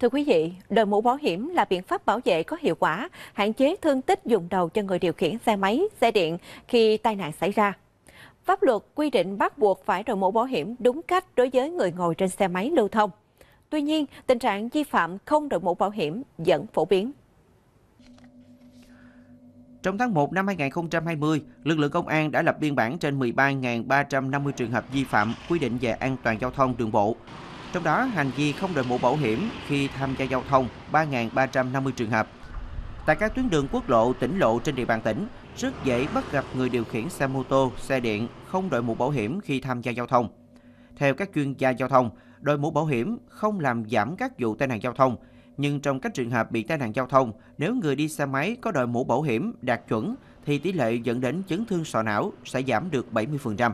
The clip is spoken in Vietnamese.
Thưa quý vị, đội mũ bảo hiểm là biện pháp bảo vệ có hiệu quả, hạn chế thương tích dùng đầu cho người điều khiển xe máy, xe điện khi tai nạn xảy ra. Pháp luật quy định bắt buộc phải đội mũ bảo hiểm đúng cách đối với người ngồi trên xe máy lưu thông. Tuy nhiên, tình trạng vi phạm không đội mũ bảo hiểm vẫn phổ biến. Trong tháng 1 năm 2020, lực lượng công an đã lập biên bản trên 13.350 trường hợp vi phạm quy định về an toàn giao thông đường bộ, trong đó, hành vi không đội mũ bảo hiểm khi tham gia giao thông 3.350 trường hợp. Tại các tuyến đường quốc lộ, tỉnh lộ trên địa bàn tỉnh, rất dễ bắt gặp người điều khiển xe mô tô, xe điện không đội mũ bảo hiểm khi tham gia giao thông. Theo các chuyên gia giao thông, đội mũ bảo hiểm không làm giảm các vụ tai nạn giao thông, nhưng trong các trường hợp bị tai nạn giao thông, nếu người đi xe máy có đội mũ bảo hiểm đạt chuẩn thì tỷ lệ dẫn đến chấn thương sọ não sẽ giảm được 70%.